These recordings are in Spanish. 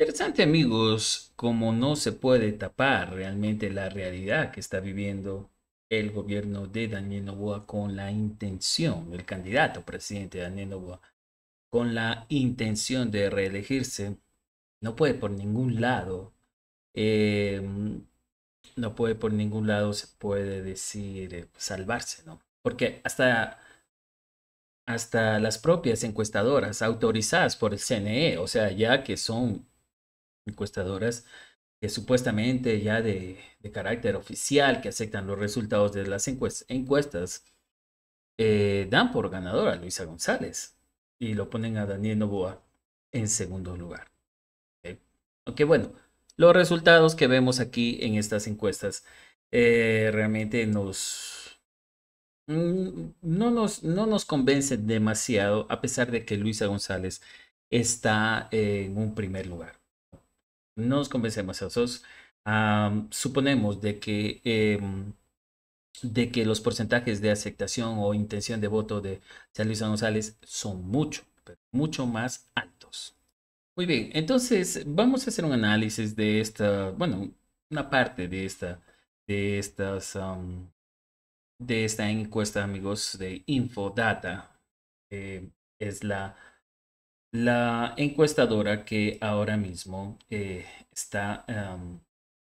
Interesante amigos, como no se puede tapar realmente la realidad que está viviendo el gobierno de Daniel Novoa con la intención, el candidato presidente Daniel Novoa, con la intención de reelegirse, no puede por ningún lado, em, no puede por ningún lado, se puede decir, eh, salvarse, ¿no? Porque hasta hasta las propias encuestadoras autorizadas por el CNE, o sea, ya que son encuestadoras que supuestamente ya de, carácter oficial que aceptan los resultados de las encuestas encuestas, eh, dan por ganadora a Luisa González y lo ponen a Daniel Novoa en segundo lugar. Aunque bueno, los resultados que vemos aquí en estas encuestas eh, realmente nos mm, no, nos no nos convencen demasiado a pesar de que Luisa González está en un primer lugar nos convencemos nosotros, suponemos de que, em, de que los porcentajes de aceptación o intención de voto de San Luis González son mucho, mucho más altos. Muy bien, entonces vamos a hacer un análisis de esta, bueno, una parte de esta, de estas, de esta encuesta, amigos, de Infodata. Eh, es la la encuestadora que ahora mismo eh, está,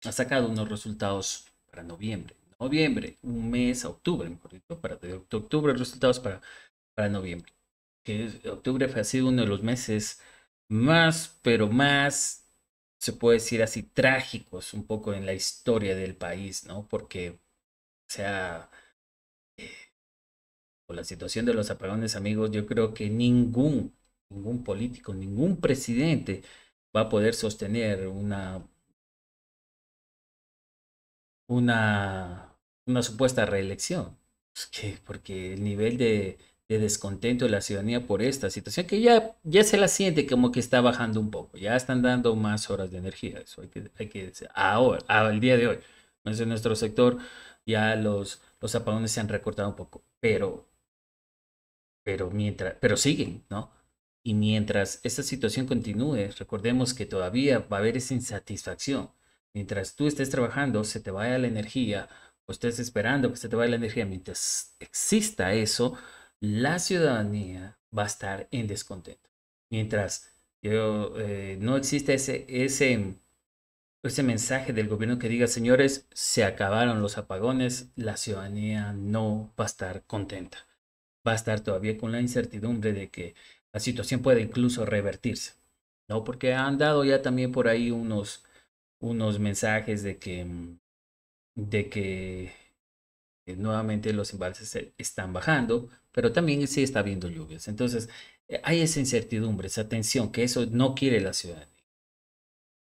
ha sacado unos resultados para noviembre. Noviembre, un mes octubre, mejor dicho, para octubre, resultados para, para noviembre. Que octubre ha sido uno de los meses más, pero más, se puede decir así, trágicos un poco en la historia del país, ¿no? Porque, o sea, por eh, la situación de los apagones, amigos, yo creo que ningún ningún político, ningún presidente va a poder sostener una, una, supuesta reelección. Pues, porque el nivel de, descontento de la ciudadanía por esta situación, que ya, ya se la siente como que está bajando un poco, ya están dando más horas de energía, eso hay que, decir, ahora, al día de hoy. en nuestro sector ya los, los apagones se han recortado un poco, pero, pero, mientras, pero siguen, ¿no? Y mientras esta situación continúe, recordemos que todavía va a haber esa insatisfacción. Mientras tú estés trabajando, se te vaya la energía, o estés esperando que se te vaya la energía, mientras exista eso, la ciudadanía va a estar en descontento. Mientras eh, no exista ese, ese, ese mensaje del gobierno que diga, señores, se acabaron los apagones, la ciudadanía no va a estar contenta. Va a estar todavía con la incertidumbre de que la situación puede incluso revertirse, ¿no? Porque han dado ya también por ahí unos, unos mensajes de que, mm, de que eh, nuevamente los embalses están bajando, pero también sí está habiendo lluvias. Entonces, eh, hay esa incertidumbre, esa tensión, que eso no quiere la ciudadanía.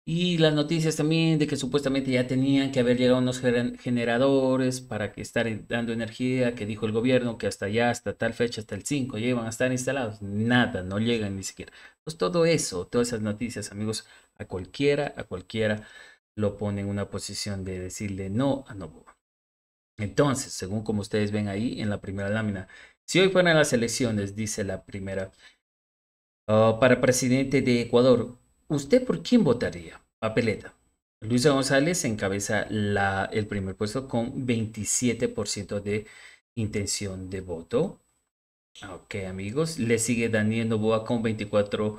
Y las noticias también de que supuestamente ya tenían que haber llegado unos generadores para que estar dando energía, que dijo el gobierno que hasta ya, hasta tal fecha, hasta el 5, llevan a estar instalados. Nada, no llegan ni siquiera. Pues todo eso, todas esas noticias, amigos, a cualquiera, a cualquiera lo pone en una posición de decirle no a Novoa. Entonces, según como ustedes ven ahí en la primera lámina, si hoy fueran las elecciones, dice la primera, oh, para presidente de Ecuador, ¿Usted por quién votaría? Papeleta. Luisa González encabeza el primer puesto con 27% de intención de voto. Ok, amigos. Le sigue Daniel Novoa con 24%.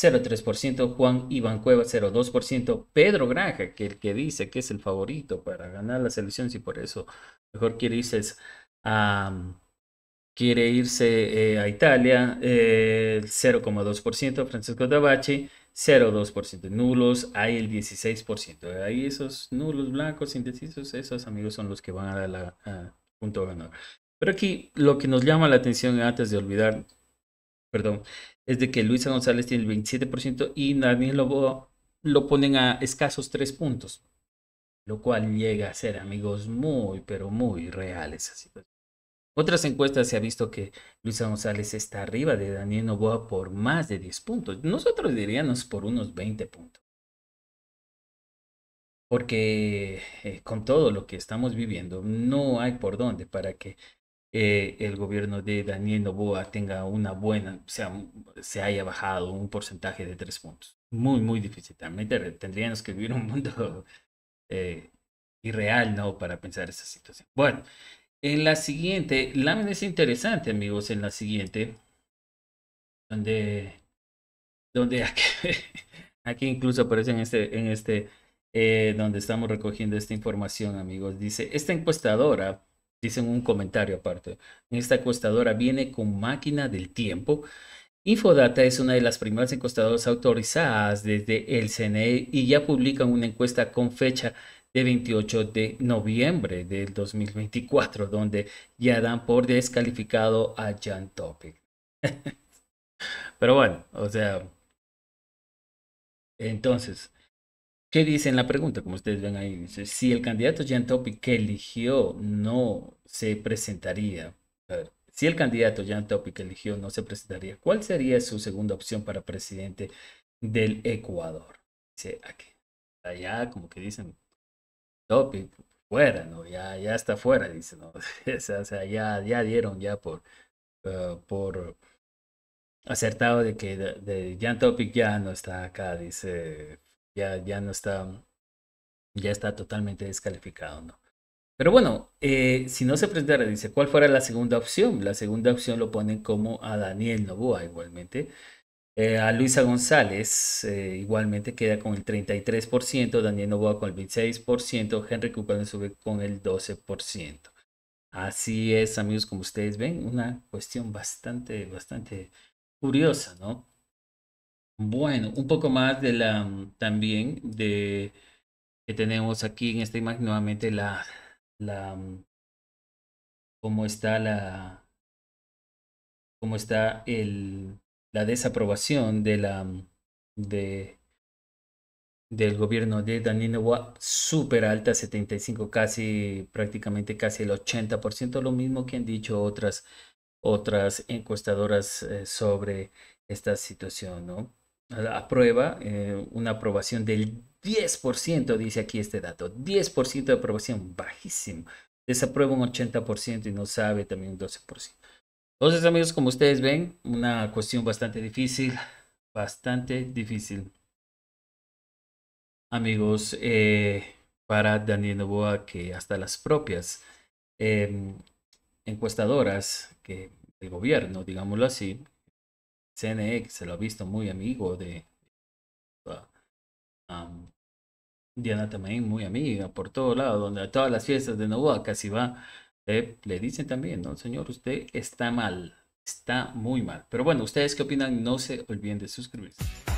0.3%, Juan Iván Cueva 0.2%, Pedro Granja, que el que dice que es el favorito para ganar las elecciones y por eso mejor quiere irse, ah, quiere irse eh, a Italia, 0.2%, eh, Francisco Dabachi 0.2%, nulos hay el 16%, eh, ahí esos nulos blancos indecisos, esos amigos son los que van a dar la, punto ganador. Pero aquí lo que nos llama la atención antes de olvidar perdón, es de que Luisa González tiene el 27% y Daniel Lobo lo ponen a escasos 3 puntos, lo cual llega a ser, amigos, muy, pero muy reales. Otras encuestas se ha visto que Luisa González está arriba de Daniel Novoa por más de 10 puntos. Nosotros diríamos por unos 20 puntos. Porque eh, con todo lo que estamos viviendo, no hay por dónde para que eh, el gobierno de Daniel Novoa tenga una buena, sea, se haya bajado un porcentaje de tres puntos. Muy, muy difícil. También tendríamos que vivir un mundo eh, irreal, ¿no? Para pensar esa situación. Bueno, en la siguiente, lámina es interesante, amigos, en la siguiente, donde, donde aquí, aquí incluso aparece en este, en este eh, donde estamos recogiendo esta información, amigos. Dice, esta encuestadora Dicen un comentario aparte. Esta encuestadora viene con máquina del tiempo. Infodata es una de las primeras encuestadoras autorizadas desde el CNE y ya publican una encuesta con fecha de 28 de noviembre del 2024, donde ya dan por descalificado a Jan Topic. Pero bueno, o sea, entonces, ¿Qué dice en la pregunta? Como ustedes ven ahí, dice, si el candidato Jan Topic que eligió no se presentaría, si el candidato Jan Topic que eligió no se presentaría, ¿cuál sería su segunda opción para presidente del Ecuador? Dice aquí, allá como que dicen, Topic fuera, ¿no? Ya, ya está fuera, dice, ¿no? o sea, ya, ya dieron ya por, eh, por acertado de que de, Jan Topic ya no está acá, dice ya, no está, ya está totalmente descalificado, ¿no? Pero bueno, eh, si no se presentara, dice, ¿cuál fuera la segunda opción? La segunda opción lo ponen como a Daniel Novoa igualmente. Eh, a Luisa González eh, igualmente queda con el 33%, Daniel Novoa con el 26%, Henry Cooper sube con el 12%. Así es, amigos, como ustedes ven, una cuestión bastante, bastante curiosa, ¿no? Bueno, un poco más de la mm, también de que tenemos aquí en esta imagen nuevamente la la mm, cómo está la cómo está el la desaprobación de la mm, de del gobierno de Danilo súper alta, 75, casi prácticamente casi el 80%, lo mismo que han dicho otras otras encuestadoras eh, sobre esta situación, ¿no? aprueba eh, una aprobación del 10%, dice aquí este dato, 10% de aprobación, bajísimo. Desaprueba un 80% y no sabe también un 12%. Entonces, amigos, como ustedes ven, una cuestión bastante difícil, bastante difícil. Amigos, eh, para Daniel Novoa, que hasta las propias em, encuestadoras que el gobierno, digámoslo así, CNX se lo ha visto muy amigo de ah, Diana también, muy amiga, por todo lado, donde a todas las fiestas de Novoa casi va, eh, le dicen también, no, señor, usted está mal, está muy mal. Pero bueno, ¿ustedes qué opinan? No se olviden de suscribirse.